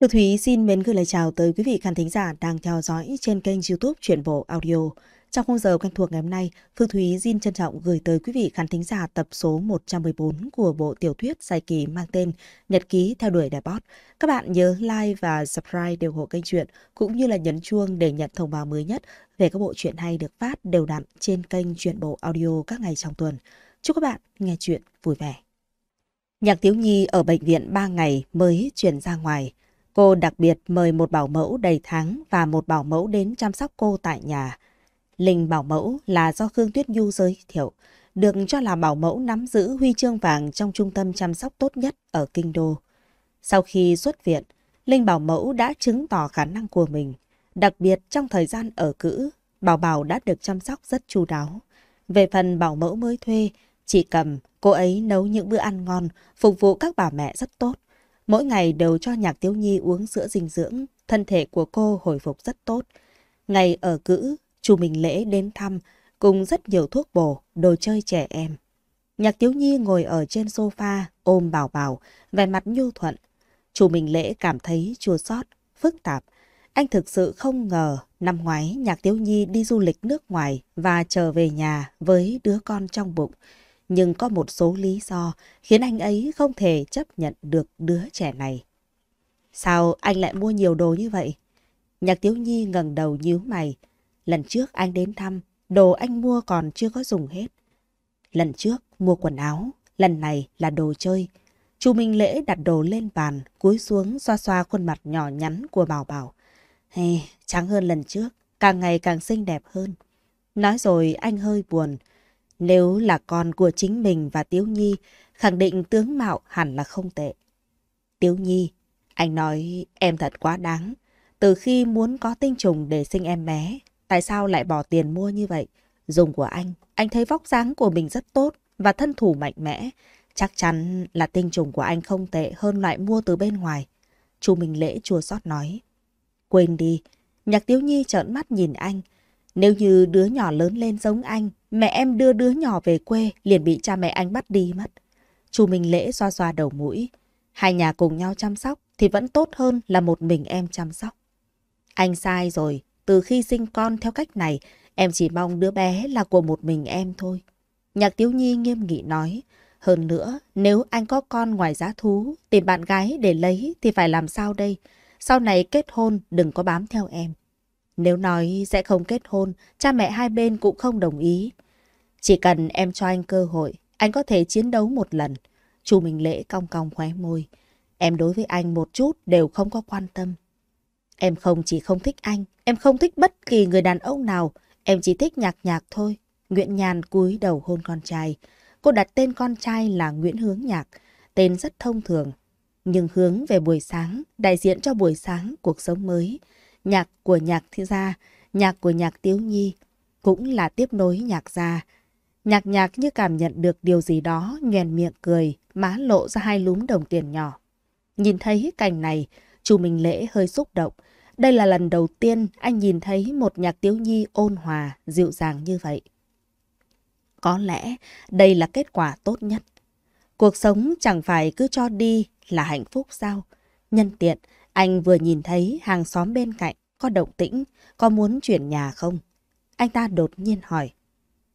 Thư Thúy xin mến gửi lời chào tới quý vị khán thính giả đang theo dõi trên kênh youtube Chuyển Bộ Audio. Trong khung giờ quen thuộc ngày hôm nay, Phương Thúy xin trân trọng gửi tới quý vị khán thính giả tập số 114 của bộ tiểu thuyết dài kỳ mang tên Nhật ký theo đuổi đại bót. Các bạn nhớ like và subscribe để ủng hộ kênh truyện cũng như là nhấn chuông để nhận thông báo mới nhất về các bộ truyện hay được phát đều đặn trên kênh truyện bộ audio các ngày trong tuần. Chúc các bạn nghe chuyện vui vẻ. Nhạc Tiếu Nhi ở bệnh viện 3 ngày mới chuyển ra ngoài. Cô đặc biệt mời một bảo mẫu đầy tháng và một bảo mẫu đến chăm sóc cô tại nhà. Linh bảo mẫu là do Khương Tuyết Nhu giới thiệu, được cho là bảo mẫu nắm giữ huy chương vàng trong trung tâm chăm sóc tốt nhất ở Kinh Đô. Sau khi xuất viện, Linh bảo mẫu đã chứng tỏ khả năng của mình. Đặc biệt trong thời gian ở cữ, bảo bảo đã được chăm sóc rất chu đáo. Về phần bảo mẫu mới thuê, chị cầm, cô ấy nấu những bữa ăn ngon, phục vụ các bà mẹ rất tốt. Mỗi ngày đều cho Nhạc Tiếu Nhi uống sữa dinh dưỡng, thân thể của cô hồi phục rất tốt. Ngày ở cữ, chủ Minh Lễ đến thăm, cùng rất nhiều thuốc bổ, đồ chơi trẻ em. Nhạc Tiếu Nhi ngồi ở trên sofa, ôm bảo bảo, vẻ mặt nhu thuận. Chủ Minh Lễ cảm thấy chua xót, phức tạp. Anh thực sự không ngờ năm ngoái Nhạc Tiếu Nhi đi du lịch nước ngoài và trở về nhà với đứa con trong bụng nhưng có một số lý do khiến anh ấy không thể chấp nhận được đứa trẻ này. Sao anh lại mua nhiều đồ như vậy? Nhạc Tiếu Nhi ngẩng đầu nhíu mày. Lần trước anh đến thăm, đồ anh mua còn chưa có dùng hết. Lần trước mua quần áo, lần này là đồ chơi. Chu Minh Lễ đặt đồ lên bàn, cúi xuống xoa xoa khuôn mặt nhỏ nhắn của Bảo Bảo. Hey, trắng hơn lần trước, càng ngày càng xinh đẹp hơn. Nói rồi anh hơi buồn, nếu là con của chính mình và Tiếu Nhi, khẳng định tướng mạo hẳn là không tệ. Tiếu Nhi, anh nói em thật quá đáng. Từ khi muốn có tinh trùng để sinh em bé, tại sao lại bỏ tiền mua như vậy? Dùng của anh, anh thấy vóc dáng của mình rất tốt và thân thủ mạnh mẽ. Chắc chắn là tinh trùng của anh không tệ hơn loại mua từ bên ngoài. Chu Minh Lễ chua xót nói. Quên đi, nhạc Tiếu Nhi trợn mắt nhìn anh. Nếu như đứa nhỏ lớn lên giống anh, Mẹ em đưa đứa nhỏ về quê liền bị cha mẹ anh bắt đi mất. Chu Minh Lễ xoa xoa đầu mũi. Hai nhà cùng nhau chăm sóc thì vẫn tốt hơn là một mình em chăm sóc. Anh sai rồi, từ khi sinh con theo cách này, em chỉ mong đứa bé là của một mình em thôi. Nhạc Tiếu Nhi nghiêm nghị nói, hơn nữa, nếu anh có con ngoài giá thú, tìm bạn gái để lấy thì phải làm sao đây? Sau này kết hôn đừng có bám theo em. Nếu nói sẽ không kết hôn, cha mẹ hai bên cũng không đồng ý. Chỉ cần em cho anh cơ hội, anh có thể chiến đấu một lần. Chu Minh Lễ cong cong khóe môi. Em đối với anh một chút đều không có quan tâm. Em không chỉ không thích anh, em không thích bất kỳ người đàn ông nào, em chỉ thích nhạc nhạc thôi. Nguyễn Nhàn cúi đầu hôn con trai. Cô đặt tên con trai là Nguyễn Hướng Nhạc, tên rất thông thường. Nhưng hướng về buổi sáng, đại diện cho buổi sáng, cuộc sống mới nhạc của nhạc thi gia, nhạc của nhạc tiếu nhi cũng là tiếp nối nhạc gia. Nhạc nhạc như cảm nhận được điều gì đó, nhoèn miệng cười, má lộ ra hai lúm đồng tiền nhỏ. Nhìn thấy cảnh này, chú Minh Lễ hơi xúc động. Đây là lần đầu tiên anh nhìn thấy một nhạc tiếu nhi ôn hòa, dịu dàng như vậy. Có lẽ đây là kết quả tốt nhất. Cuộc sống chẳng phải cứ cho đi là hạnh phúc sao? Nhân tiện, anh vừa nhìn thấy hàng xóm bên cạnh có động tĩnh, có muốn chuyển nhà không? Anh ta đột nhiên hỏi.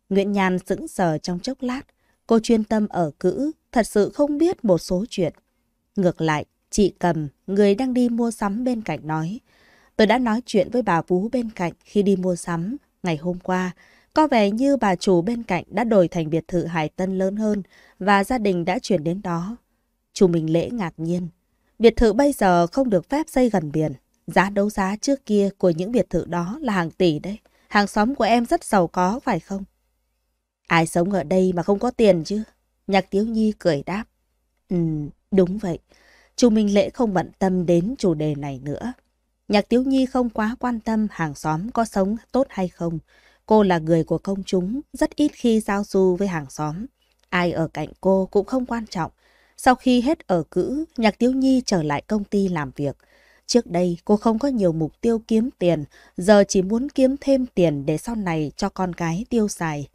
Nguyễn Nhàn sững sờ trong chốc lát, cô chuyên tâm ở cữ, thật sự không biết một số chuyện. Ngược lại, chị Cầm, người đang đi mua sắm bên cạnh nói. Tôi đã nói chuyện với bà Vú bên cạnh khi đi mua sắm ngày hôm qua. Có vẻ như bà chủ bên cạnh đã đổi thành biệt thự Hải Tân lớn hơn và gia đình đã chuyển đến đó. Chủ mình Lễ ngạc nhiên. Biệt thự bây giờ không được phép xây gần biển. Giá đấu giá trước kia của những biệt thự đó là hàng tỷ đấy. Hàng xóm của em rất giàu có phải không? Ai sống ở đây mà không có tiền chứ? Nhạc Tiếu Nhi cười đáp. Ừ, đúng vậy. Chu Minh Lễ không bận tâm đến chủ đề này nữa. Nhạc Tiếu Nhi không quá quan tâm hàng xóm có sống tốt hay không. Cô là người của công chúng, rất ít khi giao du với hàng xóm. Ai ở cạnh cô cũng không quan trọng, sau khi hết ở cữ, Nhạc Tiếu Nhi trở lại công ty làm việc. Trước đây cô không có nhiều mục tiêu kiếm tiền, giờ chỉ muốn kiếm thêm tiền để sau này cho con gái tiêu xài.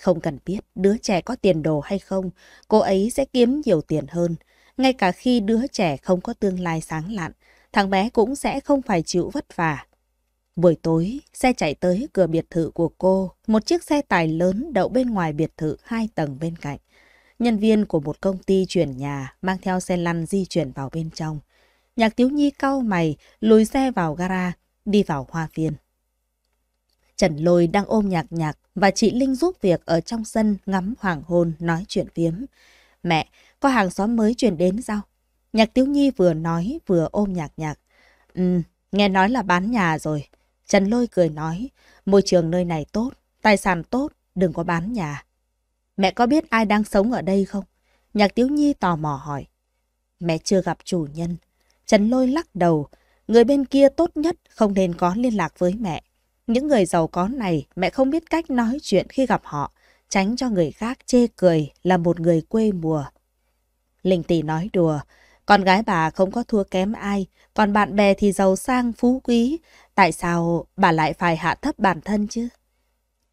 Không cần biết đứa trẻ có tiền đồ hay không, cô ấy sẽ kiếm nhiều tiền hơn. Ngay cả khi đứa trẻ không có tương lai sáng lạn, thằng bé cũng sẽ không phải chịu vất vả. Buổi tối, xe chạy tới cửa biệt thự của cô, một chiếc xe tải lớn đậu bên ngoài biệt thự hai tầng bên cạnh nhân viên của một công ty chuyển nhà mang theo xe lăn di chuyển vào bên trong. Nhạc Tiếu Nhi cau mày, lùi xe vào gara, đi vào hoa viên. Trần Lôi đang ôm nhạc nhạc và chị Linh giúp việc ở trong sân ngắm hoàng hôn nói chuyện phiếm. Mẹ, có hàng xóm mới chuyển đến sao? Nhạc Tiếu Nhi vừa nói vừa ôm nhạc nhạc. Ừ, nghe nói là bán nhà rồi. Trần Lôi cười nói, môi trường nơi này tốt, tài sản tốt, đừng có bán nhà. Mẹ có biết ai đang sống ở đây không? Nhạc Tiếu Nhi tò mò hỏi. Mẹ chưa gặp chủ nhân. Trần Lôi lắc đầu. Người bên kia tốt nhất không nên có liên lạc với mẹ. Những người giàu có này mẹ không biết cách nói chuyện khi gặp họ, tránh cho người khác chê cười là một người quê mùa. Linh Tỷ nói đùa, con gái bà không có thua kém ai, còn bạn bè thì giàu sang phú quý, tại sao bà lại phải hạ thấp bản thân chứ?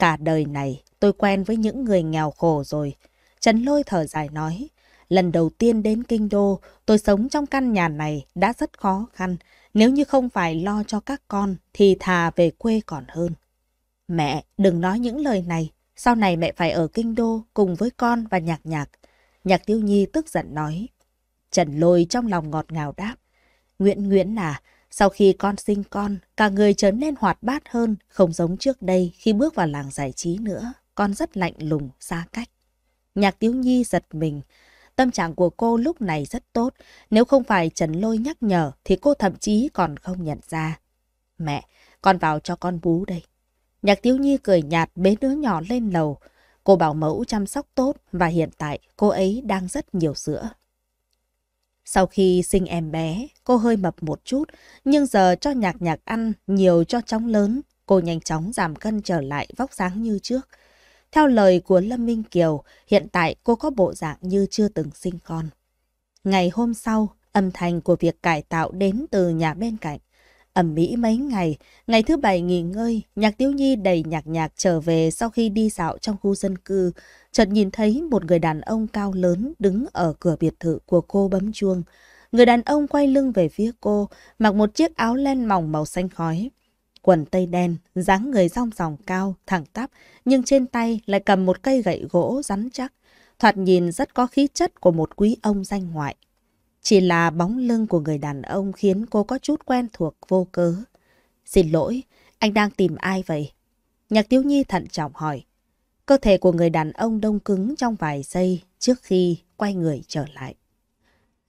Cả đời này tôi quen với những người nghèo khổ rồi. Trần Lôi thở dài nói, lần đầu tiên đến Kinh Đô, tôi sống trong căn nhà này đã rất khó khăn. Nếu như không phải lo cho các con thì thà về quê còn hơn. Mẹ, đừng nói những lời này. Sau này mẹ phải ở Kinh Đô cùng với con và nhạc nhạc. Nhạc Tiêu Nhi tức giận nói. Trần Lôi trong lòng ngọt ngào đáp. Nguyễn Nguyễn à, sau khi con sinh con, cả người trở nên hoạt bát hơn, không giống trước đây khi bước vào làng giải trí nữa. Con rất lạnh lùng, xa cách. Nhạc Tiếu Nhi giật mình. Tâm trạng của cô lúc này rất tốt. Nếu không phải Trần Lôi nhắc nhở thì cô thậm chí còn không nhận ra. Mẹ, con vào cho con bú đây. Nhạc Tiếu Nhi cười nhạt bế đứa nhỏ lên lầu. Cô bảo mẫu chăm sóc tốt và hiện tại cô ấy đang rất nhiều sữa. Sau khi sinh em bé, cô hơi mập một chút, nhưng giờ cho nhạc nhạc ăn nhiều cho chóng lớn, cô nhanh chóng giảm cân trở lại vóc dáng như trước. Theo lời của Lâm Minh Kiều, hiện tại cô có bộ dạng như chưa từng sinh con. Ngày hôm sau, âm thanh của việc cải tạo đến từ nhà bên cạnh. Ẩm mỹ mấy ngày, ngày thứ bảy nghỉ ngơi, nhạc tiếu nhi đầy nhạc nhạc trở về sau khi đi dạo trong khu dân cư chợt nhìn thấy một người đàn ông cao lớn đứng ở cửa biệt thự của cô bấm chuông. Người đàn ông quay lưng về phía cô, mặc một chiếc áo len mỏng màu xanh khói. Quần tây đen, dáng người rong ròng cao, thẳng tắp, nhưng trên tay lại cầm một cây gậy gỗ rắn chắc. Thoạt nhìn rất có khí chất của một quý ông danh ngoại. Chỉ là bóng lưng của người đàn ông khiến cô có chút quen thuộc vô cớ. Xin lỗi, anh đang tìm ai vậy? Nhạc Tiếu Nhi thận trọng hỏi. Cơ thể của người đàn ông đông cứng trong vài giây trước khi quay người trở lại.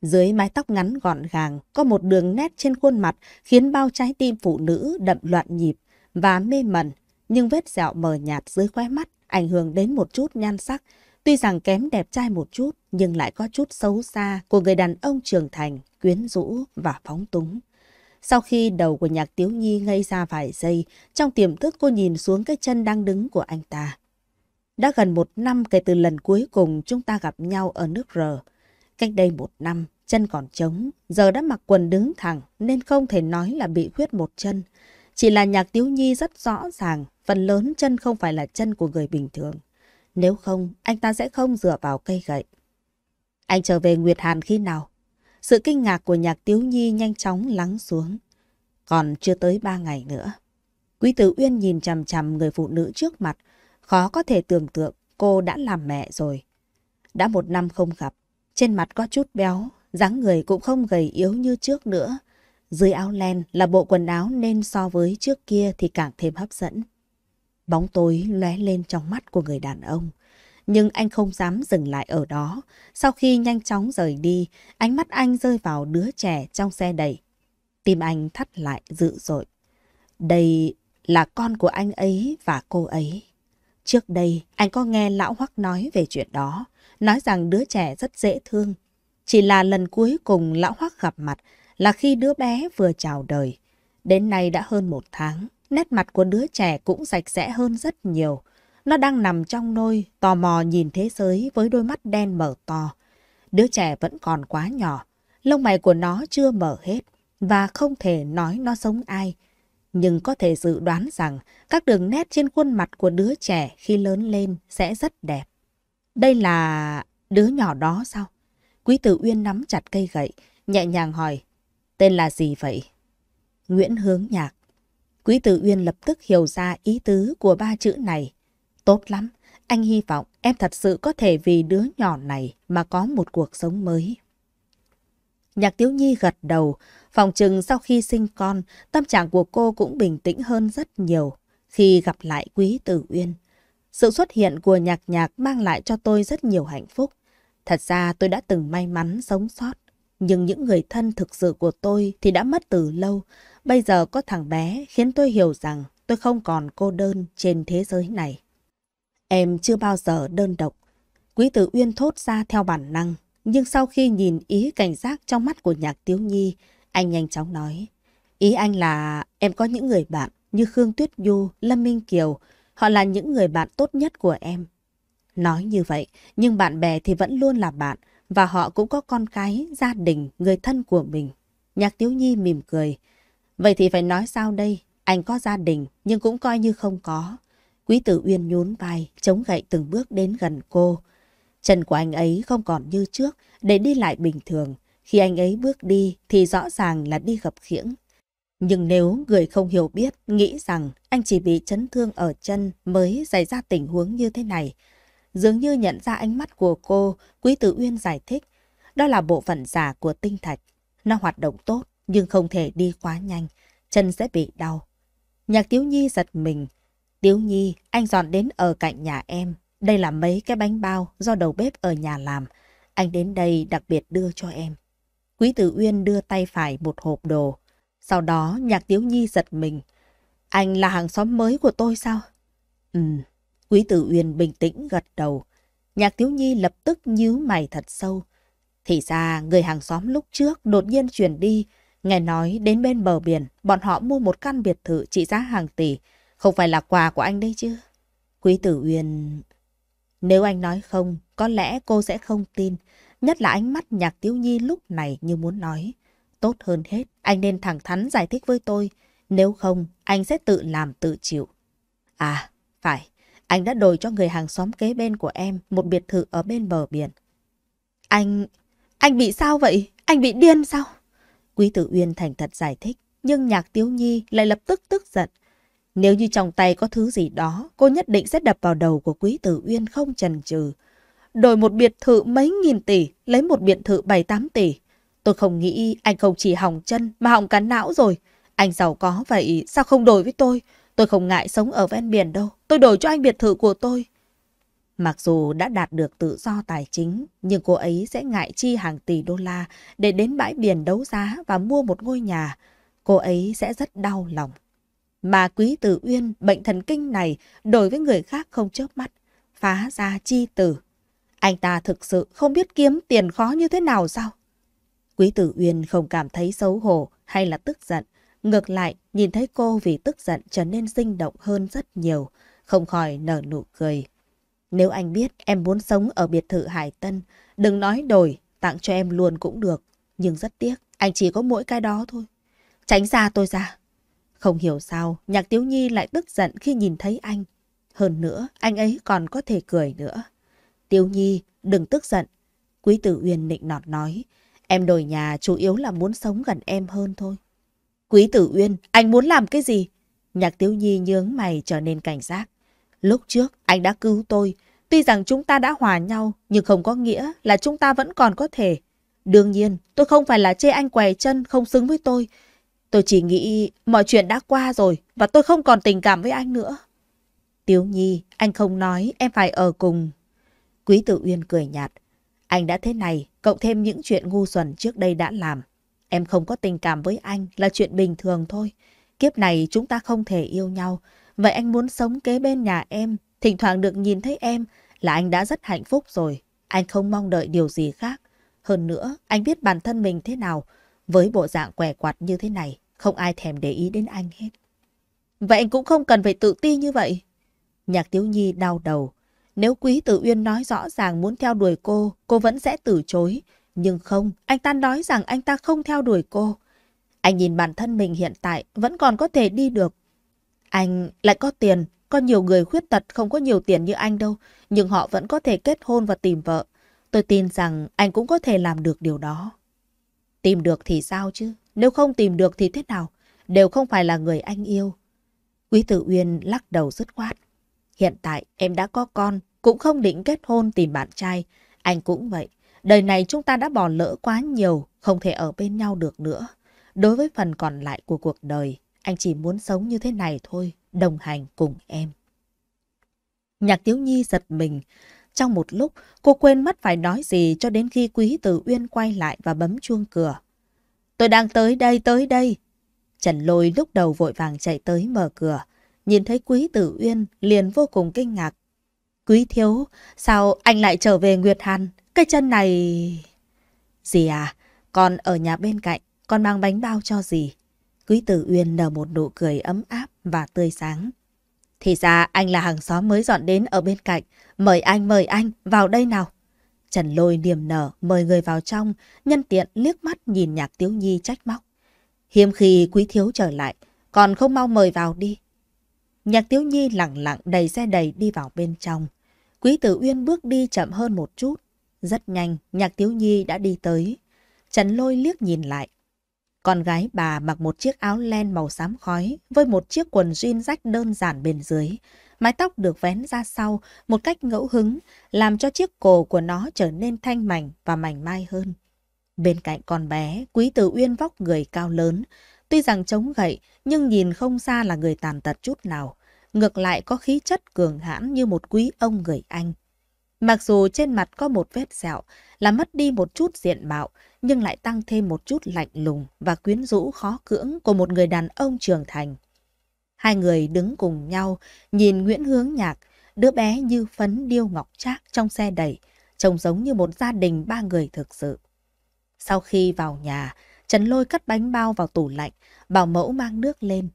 Dưới mái tóc ngắn gọn gàng có một đường nét trên khuôn mặt khiến bao trái tim phụ nữ đậm loạn nhịp và mê mẩn, nhưng vết sẹo mờ nhạt dưới khóe mắt ảnh hưởng đến một chút nhan sắc, tuy rằng kém đẹp trai một chút nhưng lại có chút xấu xa của người đàn ông trưởng thành, quyến rũ và phóng túng. Sau khi đầu của nhạc tiếu nhi ngây ra vài giây, trong tiềm thức cô nhìn xuống cái chân đang đứng của anh ta. Đã gần một năm kể từ lần cuối cùng chúng ta gặp nhau ở nước R. Cách đây một năm, chân còn trống, giờ đã mặc quần đứng thẳng nên không thể nói là bị khuyết một chân. Chỉ là nhạc tiếu nhi rất rõ ràng, phần lớn chân không phải là chân của người bình thường. Nếu không, anh ta sẽ không dựa vào cây gậy. Anh trở về Nguyệt Hàn khi nào? Sự kinh ngạc của nhạc tiếu nhi nhanh chóng lắng xuống. Còn chưa tới ba ngày nữa. Quý tử Uyên nhìn chằm chằm người phụ nữ trước mặt, Khó có thể tưởng tượng cô đã làm mẹ rồi. Đã một năm không gặp, trên mặt có chút béo, dáng người cũng không gầy yếu như trước nữa. Dưới áo len là bộ quần áo nên so với trước kia thì càng thêm hấp dẫn. Bóng tối lóe lên trong mắt của người đàn ông. Nhưng anh không dám dừng lại ở đó. Sau khi nhanh chóng rời đi, ánh mắt anh rơi vào đứa trẻ trong xe đẩy. Tim anh thắt lại dữ dội. Đây là con của anh ấy và cô ấy. Trước đây, anh có nghe lão hoắc nói về chuyện đó, nói rằng đứa trẻ rất dễ thương. Chỉ là lần cuối cùng lão hoắc gặp mặt là khi đứa bé vừa chào đời. Đến nay đã hơn một tháng, nét mặt của đứa trẻ cũng sạch sẽ hơn rất nhiều. Nó đang nằm trong nôi, tò mò nhìn thế giới với đôi mắt đen mở to. Đứa trẻ vẫn còn quá nhỏ, lông mày của nó chưa mở hết và không thể nói nó giống ai nhưng có thể dự đoán rằng các đường nét trên khuôn mặt của đứa trẻ khi lớn lên sẽ rất đẹp. Đây là đứa nhỏ đó sao? Quý Tử Uyên nắm chặt cây gậy, nhẹ nhàng hỏi, tên là gì vậy? Nguyễn Hướng Nhạc. Quý Tử Uyên lập tức hiểu ra ý tứ của ba chữ này. Tốt lắm, anh hy vọng em thật sự có thể vì đứa nhỏ này mà có một cuộc sống mới. Nhạc Tiếu Nhi gật đầu, phòng trừng sau khi sinh con, tâm trạng của cô cũng bình tĩnh hơn rất nhiều khi gặp lại Quý Tử Uyên. Sự xuất hiện của nhạc nhạc mang lại cho tôi rất nhiều hạnh phúc. Thật ra tôi đã từng may mắn sống sót, nhưng những người thân thực sự của tôi thì đã mất từ lâu. Bây giờ có thằng bé khiến tôi hiểu rằng tôi không còn cô đơn trên thế giới này. Em chưa bao giờ đơn độc. Quý Tử Uyên thốt ra theo bản năng, nhưng sau khi nhìn ý cảnh giác trong mắt của nhạc tiếu nhi, anh nhanh chóng nói. Ý anh là em có những người bạn như Khương Tuyết du Lâm Minh Kiều. Họ là những người bạn tốt nhất của em. Nói như vậy, nhưng bạn bè thì vẫn luôn là bạn. Và họ cũng có con cái, gia đình, người thân của mình. Nhạc Tiếu Nhi mỉm cười. Vậy thì phải nói sao đây? Anh có gia đình, nhưng cũng coi như không có. Quý tử Uyên nhún vai, chống gậy từng bước đến gần cô. Chân của anh ấy không còn như trước để đi lại bình thường. Khi anh ấy bước đi thì rõ ràng là đi gập khiễng. Nhưng nếu người không hiểu biết nghĩ rằng anh chỉ bị chấn thương ở chân mới xảy ra tình huống như thế này. Dường như nhận ra ánh mắt của cô, Quý Tử Uyên giải thích. Đó là bộ phận giả của tinh thạch. Nó hoạt động tốt nhưng không thể đi quá nhanh. Chân sẽ bị đau. Nhạc Tiếu Nhi giật mình. Tiếu Nhi, anh dọn đến ở cạnh nhà em. Đây là mấy cái bánh bao do đầu bếp ở nhà làm. Anh đến đây đặc biệt đưa cho em. Quý Tử Uyên đưa tay phải một hộp đồ. Sau đó Nhạc Tiếu Nhi giật mình. Anh là hàng xóm mới của tôi sao? Ừ, Quý Tử Uyên bình tĩnh gật đầu. Nhạc Tiếu Nhi lập tức nhíu mày thật sâu. Thì ra người hàng xóm lúc trước đột nhiên chuyển đi. Nghe nói đến bên bờ biển, bọn họ mua một căn biệt thự trị giá hàng tỷ. Không phải là quà của anh đây chứ? Quý Tử Uyên... Nếu anh nói không, có lẽ cô sẽ không tin, nhất là ánh mắt nhạc tiếu nhi lúc này như muốn nói. Tốt hơn hết, anh nên thẳng thắn giải thích với tôi, nếu không, anh sẽ tự làm tự chịu. À, phải, anh đã đổi cho người hàng xóm kế bên của em một biệt thự ở bên bờ biển. Anh... anh bị sao vậy? Anh bị điên sao? Quý tử Uyên thành thật giải thích, nhưng nhạc tiếu nhi lại lập tức tức giận. Nếu như trong tay có thứ gì đó, cô nhất định sẽ đập vào đầu của Quý Tử Uyên không chần chừ. Đổi một biệt thự mấy nghìn tỷ, lấy một biệt thự bảy tám tỷ. Tôi không nghĩ anh không chỉ hỏng chân mà hỏng cả não rồi. Anh giàu có vậy, sao không đổi với tôi? Tôi không ngại sống ở ven biển đâu, tôi đổi cho anh biệt thự của tôi. Mặc dù đã đạt được tự do tài chính, nhưng cô ấy sẽ ngại chi hàng tỷ đô la để đến bãi biển đấu giá và mua một ngôi nhà. Cô ấy sẽ rất đau lòng. Mà quý tử uyên bệnh thần kinh này đối với người khác không chớp mắt, phá ra chi tử. Anh ta thực sự không biết kiếm tiền khó như thế nào sao? Quý tử uyên không cảm thấy xấu hổ hay là tức giận. Ngược lại, nhìn thấy cô vì tức giận trở nên sinh động hơn rất nhiều, không khỏi nở nụ cười. Nếu anh biết em muốn sống ở biệt thự Hải Tân, đừng nói đổi, tặng cho em luôn cũng được. Nhưng rất tiếc, anh chỉ có mỗi cái đó thôi. Tránh xa tôi ra. Không hiểu sao, nhạc tiếu nhi lại tức giận khi nhìn thấy anh. Hơn nữa, anh ấy còn có thể cười nữa. Tiếu nhi, đừng tức giận. Quý tử uyên nịnh nọt nói. Em đổi nhà chủ yếu là muốn sống gần em hơn thôi. Quý tử uyên, anh muốn làm cái gì? Nhạc tiếu nhi nhướng mày trở nên cảnh giác. Lúc trước, anh đã cứu tôi. Tuy rằng chúng ta đã hòa nhau, nhưng không có nghĩa là chúng ta vẫn còn có thể. Đương nhiên, tôi không phải là chê anh què chân không xứng với tôi. Tôi chỉ nghĩ mọi chuyện đã qua rồi và tôi không còn tình cảm với anh nữa. Tiếu Nhi, anh không nói em phải ở cùng. Quý Tử Uyên cười nhạt. Anh đã thế này, cộng thêm những chuyện ngu xuẩn trước đây đã làm. Em không có tình cảm với anh là chuyện bình thường thôi. Kiếp này chúng ta không thể yêu nhau. Vậy anh muốn sống kế bên nhà em, thỉnh thoảng được nhìn thấy em là anh đã rất hạnh phúc rồi. Anh không mong đợi điều gì khác. Hơn nữa, anh biết bản thân mình thế nào. Với bộ dạng què quạt như thế này, không ai thèm để ý đến anh hết. Vậy anh cũng không cần phải tự ti như vậy. Nhạc Tiếu Nhi đau đầu. Nếu Quý Tử Uyên nói rõ ràng muốn theo đuổi cô, cô vẫn sẽ từ chối. Nhưng không, anh ta nói rằng anh ta không theo đuổi cô. Anh nhìn bản thân mình hiện tại vẫn còn có thể đi được. Anh lại có tiền, có nhiều người khuyết tật không có nhiều tiền như anh đâu, nhưng họ vẫn có thể kết hôn và tìm vợ. Tôi tin rằng anh cũng có thể làm được điều đó. Tìm được thì sao chứ? Nếu không tìm được thì thế nào? Đều không phải là người anh yêu. Quý Tử Uyên lắc đầu dứt khoát. Hiện tại em đã có con, cũng không định kết hôn tìm bạn trai. Anh cũng vậy. Đời này chúng ta đã bỏ lỡ quá nhiều, không thể ở bên nhau được nữa. Đối với phần còn lại của cuộc đời, anh chỉ muốn sống như thế này thôi, đồng hành cùng em. Nhạc Tiếu Nhi giật mình. Trong một lúc, cô quên mất phải nói gì cho đến khi Quý Tử Uyên quay lại và bấm chuông cửa. Tôi đang tới đây, tới đây. Trần Lôi lúc đầu vội vàng chạy tới mở cửa. Nhìn thấy Quý Tử Uyên liền vô cùng kinh ngạc. Quý Thiếu, sao anh lại trở về Nguyệt Hàn? Cái chân này... Dì à, con ở nhà bên cạnh, con mang bánh bao cho dì. Quý Tử Uyên nở một nụ cười ấm áp và tươi sáng. Thì ra anh là hàng xóm mới dọn đến ở bên cạnh. Mời anh, mời anh, vào đây nào. Trần Lôi niềm nở mời người vào trong, nhân tiện liếc mắt nhìn nhạc tiếu nhi trách móc. Hiếm khi quý thiếu trở lại, còn không mau mời vào đi. Nhạc tiếu nhi lặng lặng đầy xe đầy đi vào bên trong. Quý tử uyên bước đi chậm hơn một chút. Rất nhanh, nhạc tiếu nhi đã đi tới. Trần lôi liếc nhìn lại. Con gái bà mặc một chiếc áo len màu xám khói với một chiếc quần jean rách đơn giản bên dưới. Mái tóc được vén ra sau một cách ngẫu hứng, làm cho chiếc cổ của nó trở nên thanh mảnh và mảnh mai hơn. Bên cạnh con bé, Quý Tử Uyên vóc người cao lớn, tuy rằng chống gậy nhưng nhìn không xa là người tàn tật chút nào, ngược lại có khí chất cường hãn như một quý ông người Anh. Mặc dù trên mặt có một vết sẹo, là mất đi một chút diện mạo, nhưng lại tăng thêm một chút lạnh lùng và quyến rũ khó cưỡng của một người đàn ông trưởng thành. Hai người đứng cùng nhau, nhìn Nguyễn Hướng Nhạc, đứa bé như phấn điêu ngọc trác trong xe đẩy, trông giống như một gia đình ba người thực sự. Sau khi vào nhà, Trần Lôi cắt bánh bao vào tủ lạnh, bảo mẫu mang nước lên.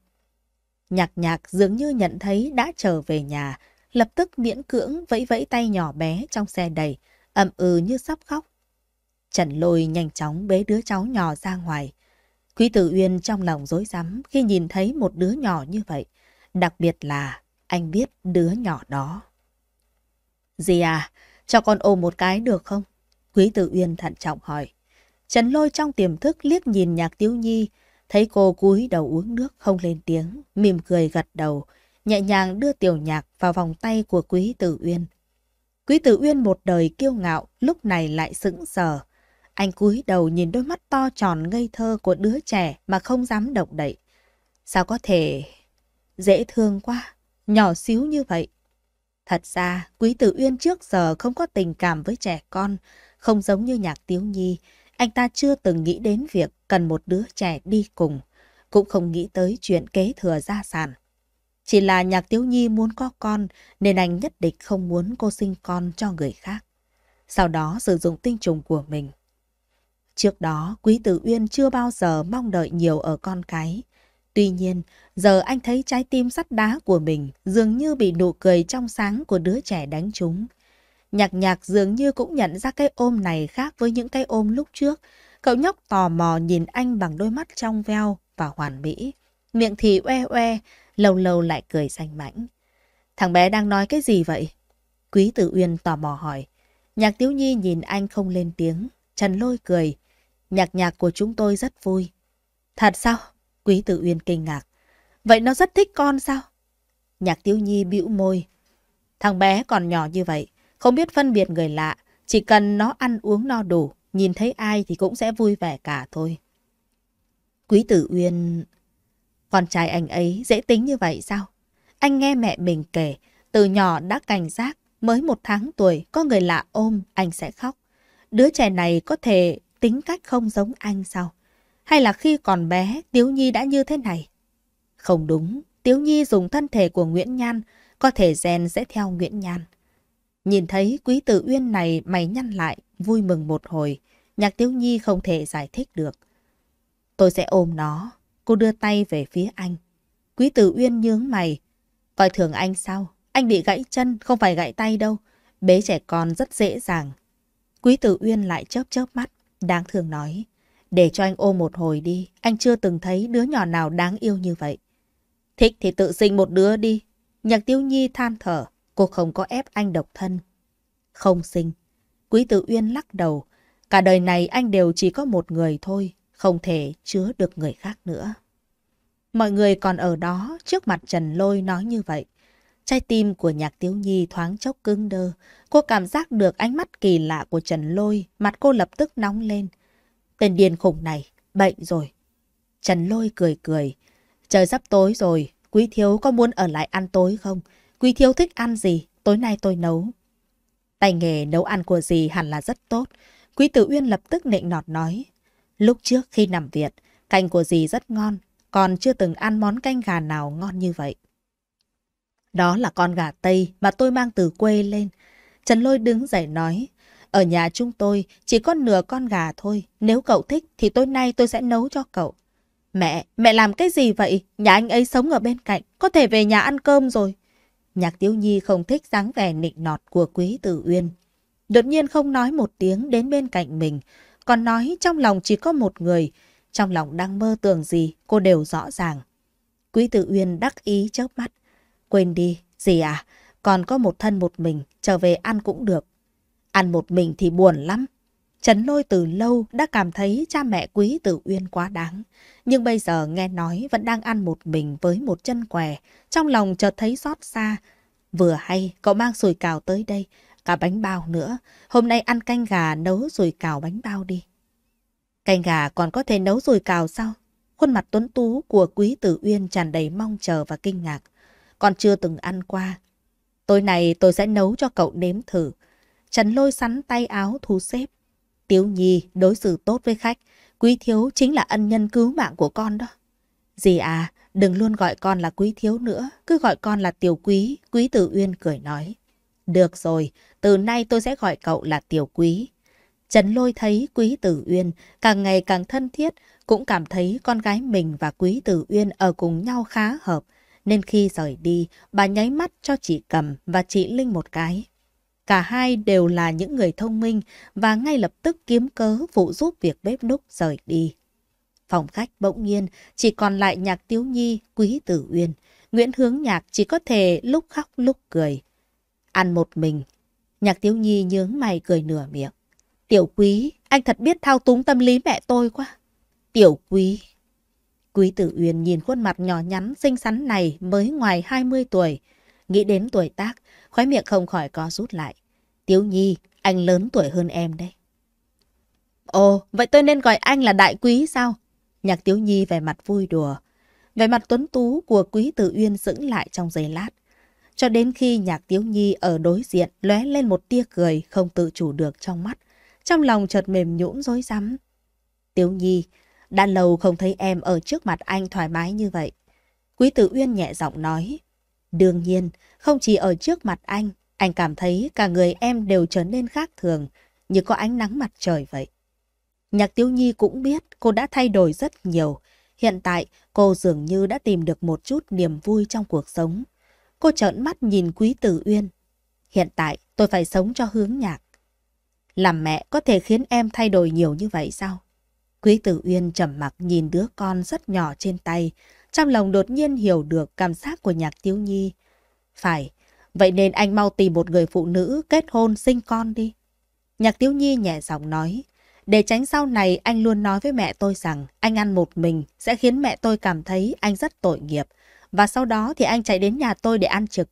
Nhạc nhạc dường như nhận thấy đã trở về nhà, lập tức miễn cưỡng vẫy vẫy tay nhỏ bé trong xe đầy, ậm ừ như sắp khóc. Trần Lôi nhanh chóng bế đứa cháu nhỏ ra ngoài, Quý Tử Uyên trong lòng rối rắm khi nhìn thấy một đứa nhỏ như vậy. Đặc biệt là anh biết đứa nhỏ đó. Dì à, cho con ôm một cái được không? Quý Tử Uyên thận trọng hỏi. Trần lôi trong tiềm thức liếc nhìn nhạc tiếu nhi, thấy cô cúi đầu uống nước không lên tiếng, mỉm cười gật đầu, nhẹ nhàng đưa tiểu nhạc vào vòng tay của Quý Tử Uyên. Quý Tử Uyên một đời kiêu ngạo, lúc này lại sững sờ, anh cúi đầu nhìn đôi mắt to tròn ngây thơ của đứa trẻ mà không dám động đậy. Sao có thể... Dễ thương quá, nhỏ xíu như vậy. Thật ra, Quý Tử Uyên trước giờ không có tình cảm với trẻ con, không giống như nhạc tiếu nhi. Anh ta chưa từng nghĩ đến việc cần một đứa trẻ đi cùng, cũng không nghĩ tới chuyện kế thừa gia sản. Chỉ là nhạc tiếu nhi muốn có con, nên anh nhất định không muốn cô sinh con cho người khác. Sau đó sử dụng tinh trùng của mình Trước đó, Quý Tử Uyên chưa bao giờ mong đợi nhiều ở con cái. Tuy nhiên, giờ anh thấy trái tim sắt đá của mình dường như bị nụ cười trong sáng của đứa trẻ đánh trúng. Nhạc nhạc dường như cũng nhận ra cái ôm này khác với những cái ôm lúc trước. Cậu nhóc tò mò nhìn anh bằng đôi mắt trong veo và hoàn mỹ. Miệng thì oe oe, lâu lâu lại cười xanh mãnh. Thằng bé đang nói cái gì vậy? Quý Tử Uyên tò mò hỏi. Nhạc Tiếu Nhi nhìn anh không lên tiếng. Trần Lôi cười. Nhạc nhạc của chúng tôi rất vui. Thật sao? Quý Tử Uyên kinh ngạc. Vậy nó rất thích con sao? Nhạc Tiếu Nhi bĩu môi. Thằng bé còn nhỏ như vậy, không biết phân biệt người lạ. Chỉ cần nó ăn uống no đủ, nhìn thấy ai thì cũng sẽ vui vẻ cả thôi. Quý Tử Uyên... Con trai anh ấy dễ tính như vậy sao? Anh nghe mẹ mình kể, từ nhỏ đã cảnh giác, mới một tháng tuổi có người lạ ôm, anh sẽ khóc. Đứa trẻ này có thể tính cách không giống anh sao? Hay là khi còn bé, Tiếu Nhi đã như thế này? Không đúng, Tiếu Nhi dùng thân thể của Nguyễn Nhan, có thể rèn sẽ theo Nguyễn Nhan. Nhìn thấy quý tử uyên này mày nhăn lại, vui mừng một hồi, nhạc Tiếu Nhi không thể giải thích được. Tôi sẽ ôm nó, cô đưa tay về phía anh. Quý tử uyên nhướng mày, coi thường anh sao? Anh bị gãy chân, không phải gãy tay đâu. Bế trẻ con rất dễ dàng. Quý tử uyên lại chớp chớp mắt. Đáng thường nói, để cho anh ôm một hồi đi, anh chưa từng thấy đứa nhỏ nào đáng yêu như vậy. Thích thì tự sinh một đứa đi. Nhạc tiêu nhi than thở, cô không có ép anh độc thân. Không sinh. Quý tử uyên lắc đầu, cả đời này anh đều chỉ có một người thôi, không thể chứa được người khác nữa. Mọi người còn ở đó trước mặt Trần Lôi nói như vậy. Trái tim của nhạc tiếu nhi thoáng chốc cứng đơ. Cô cảm giác được ánh mắt kỳ lạ của Trần Lôi, mặt cô lập tức nóng lên. Tên điên khủng này, bệnh rồi. Trần Lôi cười cười. Trời sắp tối rồi, Quý Thiếu có muốn ở lại ăn tối không? Quý Thiếu thích ăn gì? Tối nay tôi nấu. Tay nghề nấu ăn của dì hẳn là rất tốt. Quý Tử Uyên lập tức nịnh nọt nói. Lúc trước khi nằm viện, canh của dì rất ngon, còn chưa từng ăn món canh gà nào ngon như vậy. Đó là con gà Tây mà tôi mang từ quê lên. Trần Lôi đứng dậy nói, ở nhà chúng tôi chỉ có nửa con gà thôi, nếu cậu thích thì tối nay tôi sẽ nấu cho cậu. Mẹ, mẹ làm cái gì vậy? Nhà anh ấy sống ở bên cạnh, có thể về nhà ăn cơm rồi. Nhạc Tiếu Nhi không thích dáng vẻ nịnh nọt của Quý Tử Uyên. Đột nhiên không nói một tiếng đến bên cạnh mình, còn nói trong lòng chỉ có một người, trong lòng đang mơ tưởng gì cô đều rõ ràng. Quý Tử Uyên đắc ý chớp mắt, Quên đi, gì à, còn có một thân một mình, trở về ăn cũng được. Ăn một mình thì buồn lắm. Trấn lôi từ lâu đã cảm thấy cha mẹ quý tử uyên quá đáng. Nhưng bây giờ nghe nói vẫn đang ăn một mình với một chân què. Trong lòng chợt thấy xót xa. Vừa hay, cậu mang sùi cào tới đây. Cả bánh bao nữa. Hôm nay ăn canh gà nấu sùi cào bánh bao đi. Canh gà còn có thể nấu sùi cào sao? Khuôn mặt tuấn tú của quý tử uyên tràn đầy mong chờ và kinh ngạc con chưa từng ăn qua. Tối nay tôi sẽ nấu cho cậu nếm thử. Trần lôi sắn tay áo thu xếp. Tiếu Nhi đối xử tốt với khách, Quý Thiếu chính là ân nhân cứu mạng của con đó. Dì à, đừng luôn gọi con là Quý Thiếu nữa, cứ gọi con là Tiểu Quý, Quý Tử Uyên cười nói. Được rồi, từ nay tôi sẽ gọi cậu là Tiểu Quý. Trần Lôi thấy Quý Tử Uyên càng ngày càng thân thiết, cũng cảm thấy con gái mình và Quý Tử Uyên ở cùng nhau khá hợp nên khi rời đi, bà nháy mắt cho chị Cầm và chị Linh một cái. Cả hai đều là những người thông minh và ngay lập tức kiếm cớ phụ giúp việc bếp núc rời đi. Phòng khách bỗng nhiên chỉ còn lại nhạc tiếu nhi, quý tử uyên. Nguyễn hướng nhạc chỉ có thể lúc khóc lúc cười. Ăn một mình, nhạc tiếu nhi nhướng mày cười nửa miệng. Tiểu quý, anh thật biết thao túng tâm lý mẹ tôi quá. Tiểu quý, Quý Tử Uyên nhìn khuôn mặt nhỏ nhắn xinh xắn này mới ngoài 20 tuổi. Nghĩ đến tuổi tác, khóe miệng không khỏi có rút lại. Tiếu Nhi, anh lớn tuổi hơn em đấy. Ồ, vậy tôi nên gọi anh là đại quý sao? Nhạc Tiếu Nhi về mặt vui đùa. Về mặt tuấn tú của Quý Tử Uyên sững lại trong giây lát. Cho đến khi nhạc Tiếu Nhi ở đối diện lóe lên một tia cười không tự chủ được trong mắt. Trong lòng chợt mềm nhũn rối rắm. Tiếu Nhi, đã lâu không thấy em ở trước mặt anh thoải mái như vậy. Quý Tử Uyên nhẹ giọng nói. Đương nhiên, không chỉ ở trước mặt anh, anh cảm thấy cả người em đều trở nên khác thường, như có ánh nắng mặt trời vậy. Nhạc Tiếu Nhi cũng biết cô đã thay đổi rất nhiều. Hiện tại, cô dường như đã tìm được một chút niềm vui trong cuộc sống. Cô trợn mắt nhìn Quý Tử Uyên. Hiện tại, tôi phải sống cho hướng nhạc. Làm mẹ có thể khiến em thay đổi nhiều như vậy sao? Quý Tử Uyên trầm mặc nhìn đứa con rất nhỏ trên tay, trong lòng đột nhiên hiểu được cảm giác của nhạc tiêu nhi. Phải, vậy nên anh mau tìm một người phụ nữ kết hôn sinh con đi. Nhạc tiêu nhi nhẹ giọng nói, để tránh sau này anh luôn nói với mẹ tôi rằng anh ăn một mình sẽ khiến mẹ tôi cảm thấy anh rất tội nghiệp. Và sau đó thì anh chạy đến nhà tôi để ăn trực.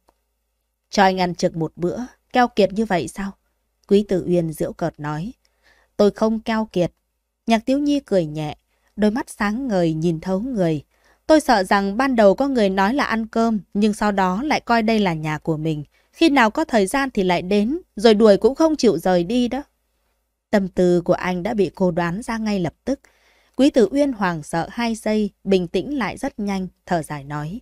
Cho anh ăn trực một bữa, keo kiệt như vậy sao? Quý Tử Uyên giễu cợt nói. Tôi không keo kiệt, Nhạc Tiếu Nhi cười nhẹ, đôi mắt sáng ngời nhìn thấu người. Tôi sợ rằng ban đầu có người nói là ăn cơm, nhưng sau đó lại coi đây là nhà của mình. Khi nào có thời gian thì lại đến, rồi đuổi cũng không chịu rời đi đó. Tâm tư của anh đã bị cô đoán ra ngay lập tức. Quý tử Uyên hoàng sợ hai giây, bình tĩnh lại rất nhanh, thở dài nói.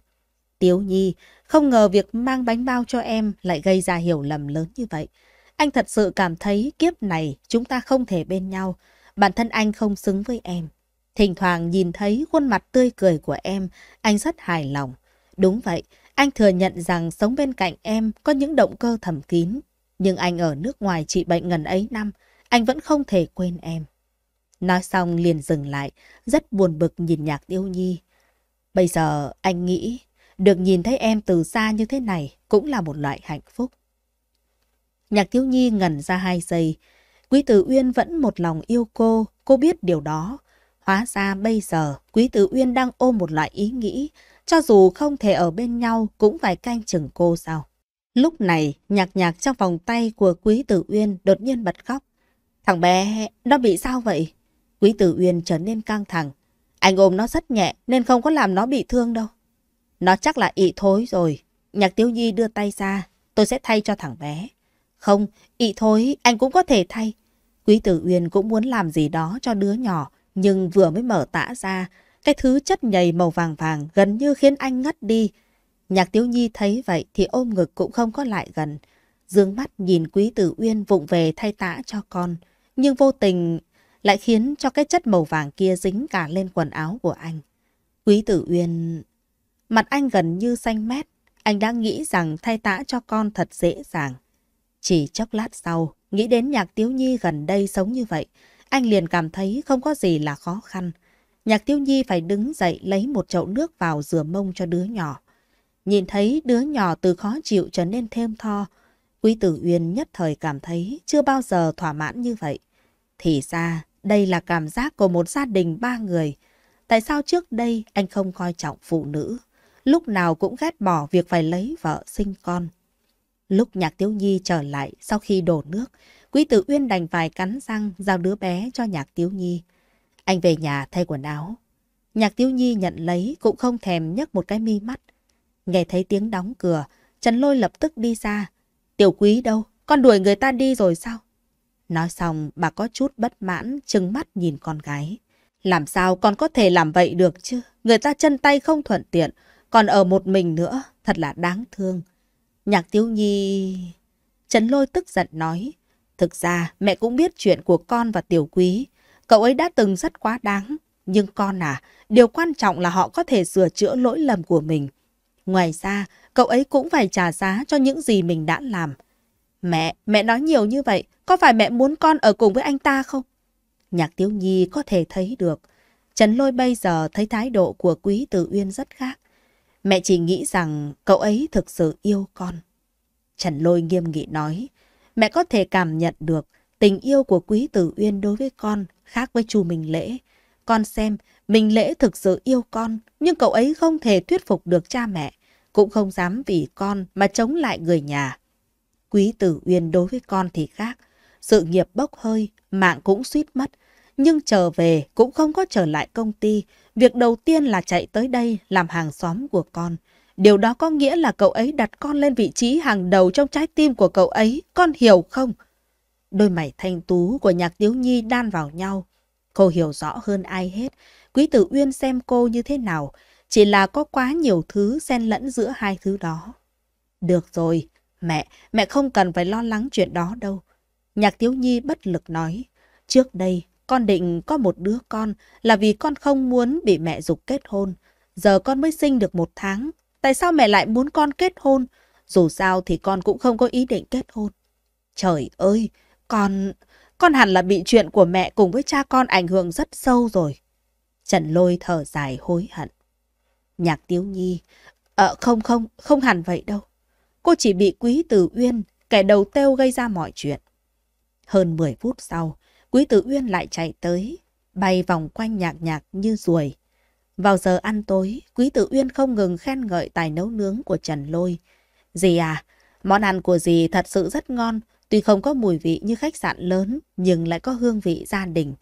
Tiếu Nhi, không ngờ việc mang bánh bao cho em lại gây ra hiểu lầm lớn như vậy. Anh thật sự cảm thấy kiếp này chúng ta không thể bên nhau bản thân anh không xứng với em. Thỉnh thoảng nhìn thấy khuôn mặt tươi cười của em, anh rất hài lòng. Đúng vậy, anh thừa nhận rằng sống bên cạnh em có những động cơ thầm kín. Nhưng anh ở nước ngoài trị bệnh gần ấy năm, anh vẫn không thể quên em. Nói xong liền dừng lại, rất buồn bực nhìn nhạc yêu nhi. Bây giờ anh nghĩ được nhìn thấy em từ xa như thế này cũng là một loại hạnh phúc. Nhạc Tiêu Nhi ngẩn ra hai giây, Quý Tử Uyên vẫn một lòng yêu cô, cô biết điều đó. Hóa ra bây giờ, Quý Tử Uyên đang ôm một loại ý nghĩ, cho dù không thể ở bên nhau cũng phải canh chừng cô sao. Lúc này, nhạc nhạc trong vòng tay của Quý Tử Uyên đột nhiên bật khóc. Thằng bé, nó bị sao vậy? Quý Tử Uyên trở nên căng thẳng. Anh ôm nó rất nhẹ nên không có làm nó bị thương đâu. Nó chắc là ị thối rồi. Nhạc Tiếu Nhi đưa tay ra, tôi sẽ thay cho thằng bé. Không, ị thôi, anh cũng có thể thay. Quý Tử Uyên cũng muốn làm gì đó cho đứa nhỏ, nhưng vừa mới mở tã ra, cái thứ chất nhầy màu vàng vàng gần như khiến anh ngất đi. Nhạc Tiếu Nhi thấy vậy thì ôm ngực cũng không có lại gần. Dương mắt nhìn Quý Tử Uyên vụng về thay tã cho con, nhưng vô tình lại khiến cho cái chất màu vàng kia dính cả lên quần áo của anh. Quý Tử Uyên... Mặt anh gần như xanh mét, anh đã nghĩ rằng thay tã cho con thật dễ dàng. Chỉ chốc lát sau, nghĩ đến nhạc tiếu nhi gần đây sống như vậy, anh liền cảm thấy không có gì là khó khăn. Nhạc Tiếu nhi phải đứng dậy lấy một chậu nước vào rửa mông cho đứa nhỏ. Nhìn thấy đứa nhỏ từ khó chịu trở nên thêm tho, Quý Tử Uyên nhất thời cảm thấy chưa bao giờ thỏa mãn như vậy. Thì ra, đây là cảm giác của một gia đình ba người. Tại sao trước đây anh không coi trọng phụ nữ? Lúc nào cũng ghét bỏ việc phải lấy vợ sinh con. Lúc nhạc tiếu nhi trở lại sau khi đổ nước, quý tử uyên đành vài cắn răng giao đứa bé cho nhạc tiếu nhi. Anh về nhà thay quần áo. Nhạc tiếu nhi nhận lấy cũng không thèm nhấc một cái mi mắt. Nghe thấy tiếng đóng cửa, Trần Lôi lập tức đi ra. Tiểu quý đâu? Con đuổi người ta đi rồi sao? Nói xong bà có chút bất mãn, trừng mắt nhìn con gái. Làm sao con có thể làm vậy được chứ? Người ta chân tay không thuận tiện, còn ở một mình nữa, thật là đáng thương. Nhạc Tiếu Nhi... Trần Lôi tức giận nói. Thực ra mẹ cũng biết chuyện của con và Tiểu Quý. Cậu ấy đã từng rất quá đáng. Nhưng con à, điều quan trọng là họ có thể sửa chữa lỗi lầm của mình. Ngoài ra, cậu ấy cũng phải trả giá cho những gì mình đã làm. Mẹ, mẹ nói nhiều như vậy, có phải mẹ muốn con ở cùng với anh ta không? Nhạc Tiếu Nhi có thể thấy được. Trần Lôi bây giờ thấy thái độ của Quý Tử Uyên rất khác. Mẹ chỉ nghĩ rằng cậu ấy thực sự yêu con. Trần Lôi nghiêm nghị nói, mẹ có thể cảm nhận được tình yêu của Quý Tử Uyên đối với con khác với Chu Minh Lễ. Con xem, Minh Lễ thực sự yêu con, nhưng cậu ấy không thể thuyết phục được cha mẹ, cũng không dám vì con mà chống lại người nhà. Quý Tử Uyên đối với con thì khác, sự nghiệp bốc hơi, mạng cũng suýt mất, nhưng trở về cũng không có trở lại công ty, Việc đầu tiên là chạy tới đây làm hàng xóm của con. Điều đó có nghĩa là cậu ấy đặt con lên vị trí hàng đầu trong trái tim của cậu ấy, con hiểu không? Đôi mày thanh tú của nhạc tiếu nhi đan vào nhau. Cô hiểu rõ hơn ai hết. Quý tử Uyên xem cô như thế nào, chỉ là có quá nhiều thứ xen lẫn giữa hai thứ đó. Được rồi, mẹ, mẹ không cần phải lo lắng chuyện đó đâu. Nhạc Tiếu Nhi bất lực nói. Trước đây, con định có một đứa con là vì con không muốn bị mẹ dục kết hôn. Giờ con mới sinh được một tháng. Tại sao mẹ lại muốn con kết hôn? Dù sao thì con cũng không có ý định kết hôn. Trời ơi, con... Con hẳn là bị chuyện của mẹ cùng với cha con ảnh hưởng rất sâu rồi. Trần Lôi thở dài hối hận. Nhạc Tiếu Nhi... Ờ, không không, không hẳn vậy đâu. Cô chỉ bị Quý Tử Uyên, kẻ đầu têu gây ra mọi chuyện. Hơn 10 phút sau, Quý Tử Uyên lại chạy tới, bay vòng quanh nhạc nhạc như ruồi. Vào giờ ăn tối, Quý Tử Uyên không ngừng khen ngợi tài nấu nướng của Trần Lôi. Dì à, món ăn của dì thật sự rất ngon, tuy không có mùi vị như khách sạn lớn nhưng lại có hương vị gia đình.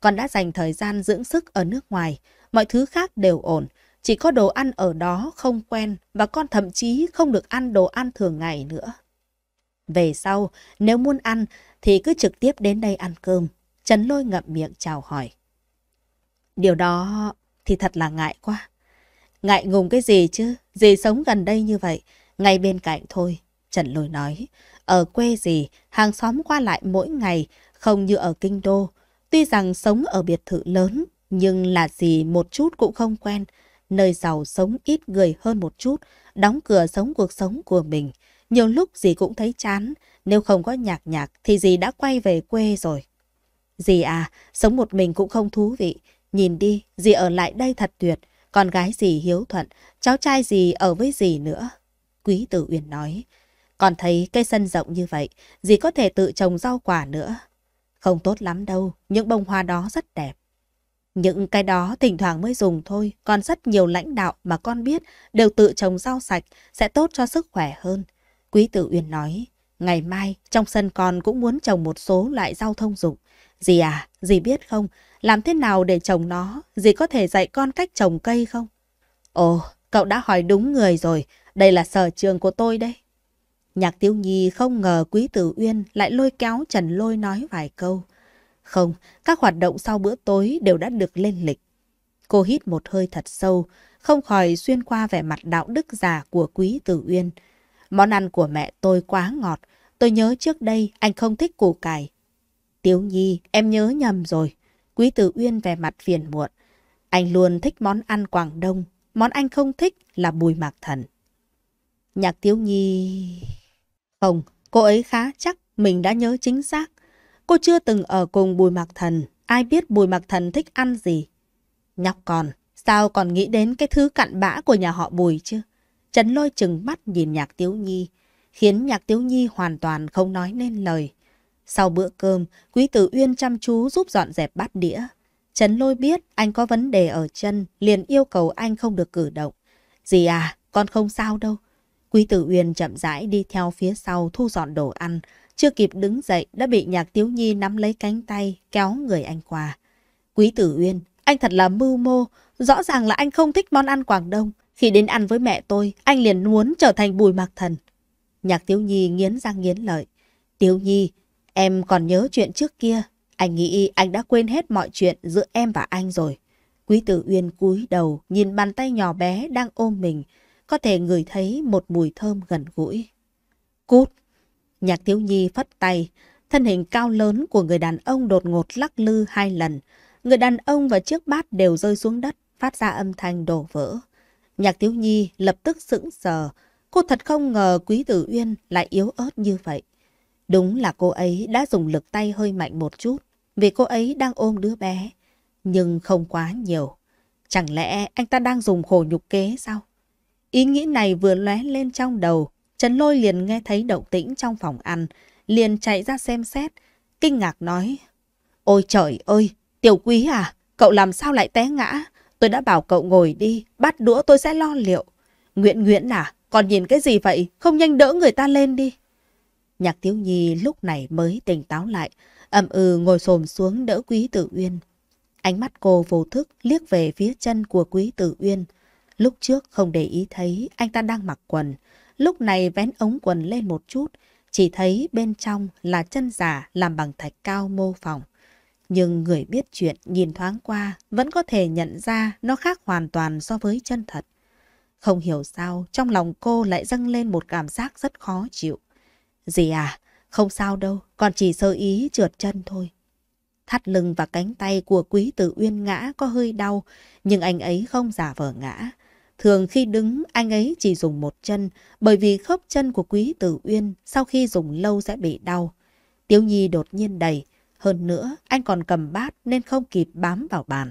Con đã dành thời gian dưỡng sức ở nước ngoài, mọi thứ khác đều ổn, chỉ có đồ ăn ở đó không quen và con thậm chí không được ăn đồ ăn thường ngày nữa. Về sau, nếu muốn ăn thì cứ trực tiếp đến đây ăn cơm. Trần lôi ngậm miệng chào hỏi. Điều đó thì thật là ngại quá. Ngại ngùng cái gì chứ? Dì sống gần đây như vậy, ngay bên cạnh thôi. Trần lôi nói, ở quê gì, hàng xóm qua lại mỗi ngày, không như ở kinh đô. Tuy rằng sống ở biệt thự lớn, nhưng là gì một chút cũng không quen. Nơi giàu sống ít người hơn một chút, đóng cửa sống cuộc sống của mình. Nhiều lúc gì cũng thấy chán, nếu không có nhạc nhạc thì dì đã quay về quê rồi. Dì à, sống một mình cũng không thú vị. Nhìn đi, dì ở lại đây thật tuyệt. Con gái dì hiếu thuận, cháu trai dì ở với dì nữa. Quý Tử Uyển nói. Còn thấy cây sân rộng như vậy, dì có thể tự trồng rau quả nữa. Không tốt lắm đâu, những bông hoa đó rất đẹp. Những cái đó thỉnh thoảng mới dùng thôi, còn rất nhiều lãnh đạo mà con biết đều tự trồng rau sạch sẽ tốt cho sức khỏe hơn. Quý Tử uyển nói, Ngày mai trong sân con cũng muốn trồng một số loại rau thông dụng. Dì à, dì biết không, làm thế nào để trồng nó, dì có thể dạy con cách trồng cây không? Ồ, cậu đã hỏi đúng người rồi, đây là sở trường của tôi đây. Nhạc Tiêu Nhi không ngờ Quý Tử Uyên lại lôi kéo Trần Lôi nói vài câu. Không, các hoạt động sau bữa tối đều đã được lên lịch. Cô hít một hơi thật sâu, không khỏi xuyên qua vẻ mặt đạo đức giả của Quý Tử Uyên. Món ăn của mẹ tôi quá ngọt. Tôi nhớ trước đây anh không thích củ cải. Tiếu Nhi, em nhớ nhầm rồi. Quý Tử Uyên về mặt phiền muộn. Anh luôn thích món ăn Quảng Đông. Món anh không thích là bùi mạc thần. Nhạc Tiếu Nhi... Không, cô ấy khá chắc mình đã nhớ chính xác. Cô chưa từng ở cùng bùi mạc thần. Ai biết bùi mạc thần thích ăn gì? Nhóc còn, sao còn nghĩ đến cái thứ cặn bã của nhà họ bùi chứ? Trần Lôi chừng mắt nhìn Nhạc Tiếu Nhi, khiến Nhạc Tiếu Nhi hoàn toàn không nói nên lời. Sau bữa cơm, Quý Tử Uyên chăm chú giúp dọn dẹp bát đĩa. Trần Lôi biết anh có vấn đề ở chân, liền yêu cầu anh không được cử động. Dì à, con không sao đâu. Quý Tử Uyên chậm rãi đi theo phía sau thu dọn đồ ăn. Chưa kịp đứng dậy đã bị Nhạc Tiếu Nhi nắm lấy cánh tay, kéo người anh qua. Quý Tử Uyên, anh thật là mưu mô, rõ ràng là anh không thích món ăn Quảng Đông. Khi đến ăn với mẹ tôi, anh liền muốn trở thành bùi mạc thần. Nhạc Tiếu Nhi nghiến răng nghiến lợi. Tiếu Nhi, em còn nhớ chuyện trước kia. Anh nghĩ anh đã quên hết mọi chuyện giữa em và anh rồi. Quý tử Uyên cúi đầu nhìn bàn tay nhỏ bé đang ôm mình. Có thể ngửi thấy một mùi thơm gần gũi. Cút! Nhạc Tiếu Nhi phất tay. Thân hình cao lớn của người đàn ông đột ngột lắc lư hai lần. Người đàn ông và chiếc bát đều rơi xuống đất, phát ra âm thanh đổ vỡ. Nhạc Tiếu Nhi lập tức sững sờ. Cô thật không ngờ Quý Tử Uyên lại yếu ớt như vậy. Đúng là cô ấy đã dùng lực tay hơi mạnh một chút vì cô ấy đang ôm đứa bé. Nhưng không quá nhiều. Chẳng lẽ anh ta đang dùng khổ nhục kế sao? Ý nghĩ này vừa lóe lên trong đầu. Trần Lôi liền nghe thấy động tĩnh trong phòng ăn. Liền chạy ra xem xét. Kinh ngạc nói. Ôi trời ơi! Tiểu quý à! Cậu làm sao lại té ngã? Tôi đã bảo cậu ngồi đi, bắt đũa tôi sẽ lo liệu. Nguyễn Nguyễn à, còn nhìn cái gì vậy? Không nhanh đỡ người ta lên đi. Nhạc Tiếu Nhi lúc này mới tỉnh táo lại, ẩm ừ ngồi xổm xuống đỡ Quý Tử Uyên. Ánh mắt cô vô thức liếc về phía chân của Quý Tử Uyên. Lúc trước không để ý thấy anh ta đang mặc quần, lúc này vén ống quần lên một chút, chỉ thấy bên trong là chân giả làm bằng thạch cao mô phỏng. Nhưng người biết chuyện nhìn thoáng qua vẫn có thể nhận ra nó khác hoàn toàn so với chân thật. Không hiểu sao trong lòng cô lại dâng lên một cảm giác rất khó chịu. gì à, không sao đâu, còn chỉ sơ ý trượt chân thôi. Thắt lưng và cánh tay của quý tử uyên ngã có hơi đau, nhưng anh ấy không giả vờ ngã. Thường khi đứng, anh ấy chỉ dùng một chân, bởi vì khớp chân của quý tử uyên sau khi dùng lâu sẽ bị đau. Tiếu Nhi đột nhiên đầy, hơn nữa, anh còn cầm bát nên không kịp bám vào bàn.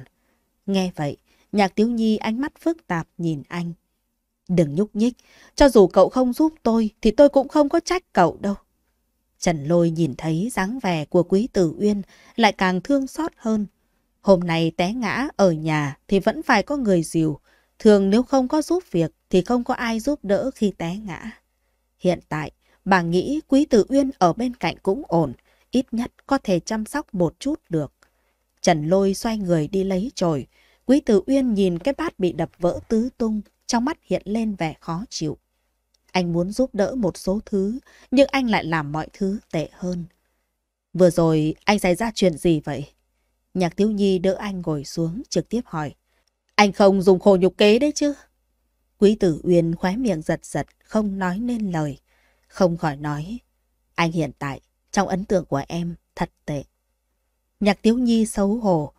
Nghe vậy, nhạc tiếu nhi ánh mắt phức tạp nhìn anh. Đừng nhúc nhích, cho dù cậu không giúp tôi thì tôi cũng không có trách cậu đâu. Trần Lôi nhìn thấy dáng vẻ của Quý Tử Uyên lại càng thương xót hơn. Hôm nay té ngã ở nhà thì vẫn phải có người dìu. Thường nếu không có giúp việc thì không có ai giúp đỡ khi té ngã. Hiện tại, bà nghĩ Quý Tử Uyên ở bên cạnh cũng ổn ít nhất có thể chăm sóc một chút được. Trần Lôi xoay người đi lấy chổi. Quý Tử Uyên nhìn cái bát bị đập vỡ tứ tung, trong mắt hiện lên vẻ khó chịu. Anh muốn giúp đỡ một số thứ, nhưng anh lại làm mọi thứ tệ hơn. Vừa rồi, anh xảy ra chuyện gì vậy? Nhạc Tiếu Nhi đỡ anh ngồi xuống, trực tiếp hỏi. Anh không dùng khổ nhục kế đấy chứ? Quý Tử Uyên khóe miệng giật giật, không nói nên lời. Không khỏi nói, anh hiện tại trong ấn tượng của em, thật tệ. Nhạc Tiếu Nhi xấu hổ.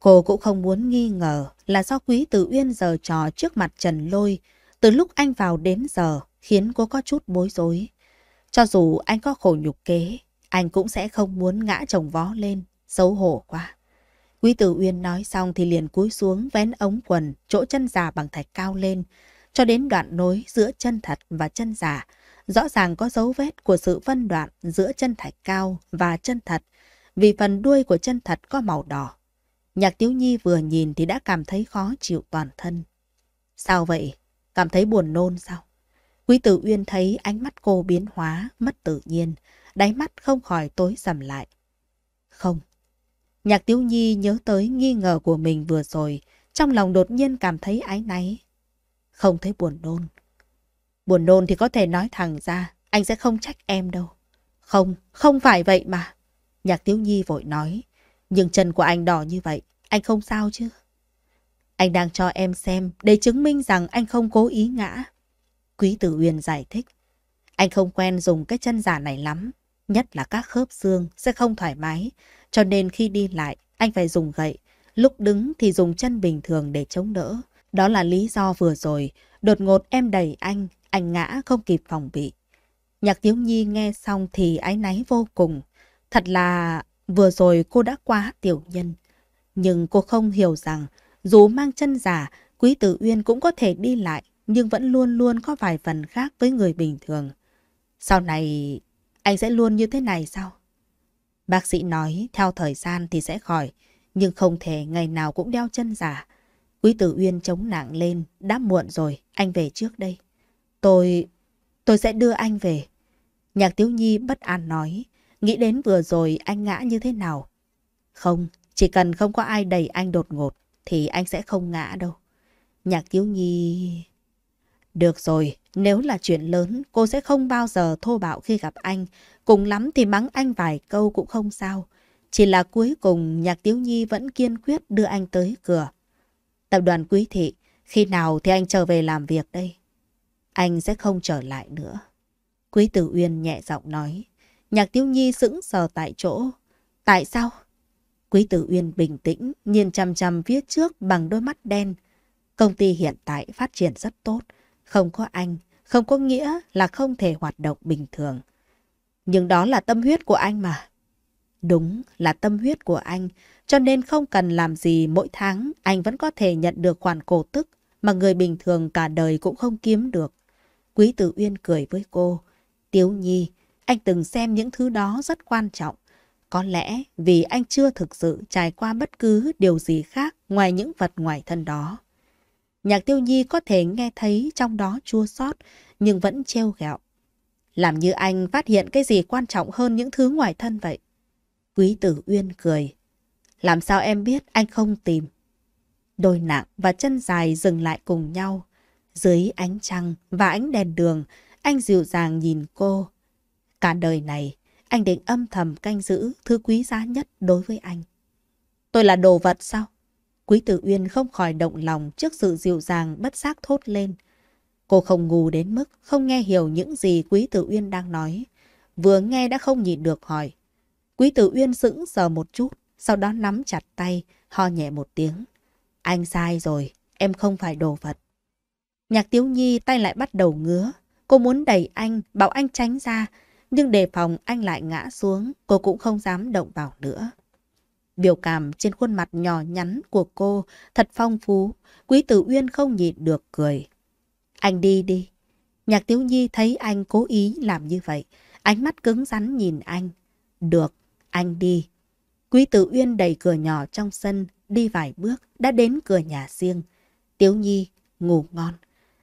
Cô cũng không muốn nghi ngờ là do Quý Tử Uyên giờ trò trước mặt Trần Lôi từ lúc anh vào đến giờ khiến cô có chút bối rối. Cho dù anh có khổ nhục kế, anh cũng sẽ không muốn ngã chồng vó lên, xấu hổ quá. Quý Tử Uyên nói xong thì liền cúi xuống vén ống quần, chỗ chân già bằng thạch cao lên, cho đến đoạn nối giữa chân thật và chân già rõ ràng có dấu vết của sự phân đoạn giữa chân thạch cao và chân thật, vì phần đuôi của chân thật có màu đỏ. Nhạc Tiếu Nhi vừa nhìn thì đã cảm thấy khó chịu toàn thân. Sao vậy? Cảm thấy buồn nôn sao? Quý Tử Uyên thấy ánh mắt cô biến hóa, mất tự nhiên, đáy mắt không khỏi tối sầm lại. Không. Nhạc Tiếu Nhi nhớ tới nghi ngờ của mình vừa rồi, trong lòng đột nhiên cảm thấy ái náy. Không thấy buồn nôn, Buồn nôn thì có thể nói thẳng ra, anh sẽ không trách em đâu. Không, không phải vậy mà. Nhạc Tiếu Nhi vội nói. Nhưng chân của anh đỏ như vậy, anh không sao chứ? Anh đang cho em xem để chứng minh rằng anh không cố ý ngã. Quý Tử Uyên giải thích. Anh không quen dùng cái chân giả này lắm, nhất là các khớp xương sẽ không thoải mái, cho nên khi đi lại anh phải dùng gậy, lúc đứng thì dùng chân bình thường để chống đỡ. Đó là lý do vừa rồi, đột ngột em đẩy anh anh ngã không kịp phòng bị. Nhạc Tiếu Nhi nghe xong thì áy náy vô cùng. Thật là vừa rồi cô đã quá tiểu nhân. Nhưng cô không hiểu rằng dù mang chân giả, Quý Tử Uyên cũng có thể đi lại nhưng vẫn luôn luôn có vài phần khác với người bình thường. Sau này anh sẽ luôn như thế này sao? Bác sĩ nói theo thời gian thì sẽ khỏi, nhưng không thể ngày nào cũng đeo chân giả. Quý Tử Uyên chống nặng lên, đã muộn rồi, anh về trước đây. Tôi... tôi sẽ đưa anh về. Nhạc Tiếu Nhi bất an nói, nghĩ đến vừa rồi anh ngã như thế nào. Không, chỉ cần không có ai đẩy anh đột ngột thì anh sẽ không ngã đâu. Nhạc Tiếu Nhi... Được rồi, nếu là chuyện lớn, cô sẽ không bao giờ thô bạo khi gặp anh. Cùng lắm thì mắng anh vài câu cũng không sao. Chỉ là cuối cùng Nhạc Tiếu Nhi vẫn kiên quyết đưa anh tới cửa. Tập đoàn Quý Thị, khi nào thì anh trở về làm việc đây? Anh sẽ không trở lại nữa. Quý Tử Uyên nhẹ giọng nói. Nhạc Tiếu Nhi sững sờ tại chỗ. Tại sao? Quý Tử Uyên bình tĩnh, nhìn chăm chăm viết trước bằng đôi mắt đen. Công ty hiện tại phát triển rất tốt. Không có anh, không có nghĩa là không thể hoạt động bình thường. Nhưng đó là tâm huyết của anh mà. Đúng là tâm huyết của anh, cho nên không cần làm gì mỗi tháng anh vẫn có thể nhận được khoản cổ tức mà người bình thường cả đời cũng không kiếm được. Quý Tử Uyên cười với cô. Tiếu Nhi, anh từng xem những thứ đó rất quan trọng. Có lẽ vì anh chưa thực sự trải qua bất cứ điều gì khác ngoài những vật ngoài thân đó. Nhạc Tiêu Nhi có thể nghe thấy trong đó chua xót nhưng vẫn trêu ghẹo. Làm như anh phát hiện cái gì quan trọng hơn những thứ ngoài thân vậy. Quý Tử Uyên cười. Làm sao em biết anh không tìm? Đôi nặng và chân dài dừng lại cùng nhau. Dưới ánh trăng và ánh đèn đường, anh dịu dàng nhìn cô. Cả đời này, anh định âm thầm canh giữ thứ quý giá nhất đối với anh. Tôi là đồ vật sao? Quý Tử Uyên không khỏi động lòng trước sự dịu dàng bất giác thốt lên. Cô không ngu đến mức không nghe hiểu những gì Quý Tử Uyên đang nói. Vừa nghe đã không nhịn được hỏi. Quý Tử Uyên sững sờ một chút, sau đó nắm chặt tay, ho nhẹ một tiếng. Anh sai rồi, em không phải đồ vật. Nhạc Tiếu Nhi tay lại bắt đầu ngứa. Cô muốn đẩy anh, bảo anh tránh ra. Nhưng đề phòng anh lại ngã xuống, cô cũng không dám động vào nữa. Biểu cảm trên khuôn mặt nhỏ nhắn của cô thật phong phú. Quý Tử Uyên không nhịn được cười. Anh đi đi. Nhạc Tiếu Nhi thấy anh cố ý làm như vậy. Ánh mắt cứng rắn nhìn anh. Được, anh đi. Quý Tử Uyên đẩy cửa nhỏ trong sân, đi vài bước, đã đến cửa nhà riêng. Tiếu Nhi ngủ ngon.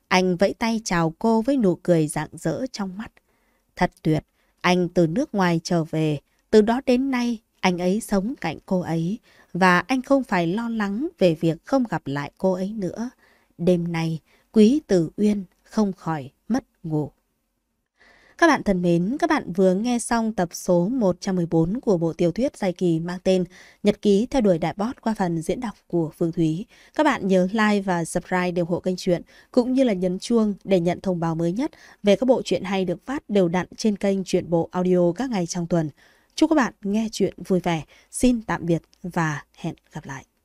Anh vẫy tay chào cô với nụ cười rạng rỡ trong mắt. Thật tuyệt, anh từ nước ngoài trở về, từ đó đến nay anh ấy sống cạnh cô ấy và anh không phải lo lắng về việc không gặp lại cô ấy nữa. Đêm nay, Quý Tử Uyên không khỏi mất ngủ. Các bạn thân mến, các bạn vừa nghe xong tập số 114 của bộ tiểu thuyết dài kỳ mang tên Nhật ký theo đuổi đại bót qua phần diễn đọc của Phương Thúy. Các bạn nhớ like và subscribe để ủng hộ kênh truyện cũng như là nhấn chuông để nhận thông báo mới nhất về các bộ truyện hay được phát đều đặn trên kênh truyện bộ audio các ngày trong tuần. Chúc các bạn nghe chuyện vui vẻ. Xin tạm biệt và hẹn gặp lại.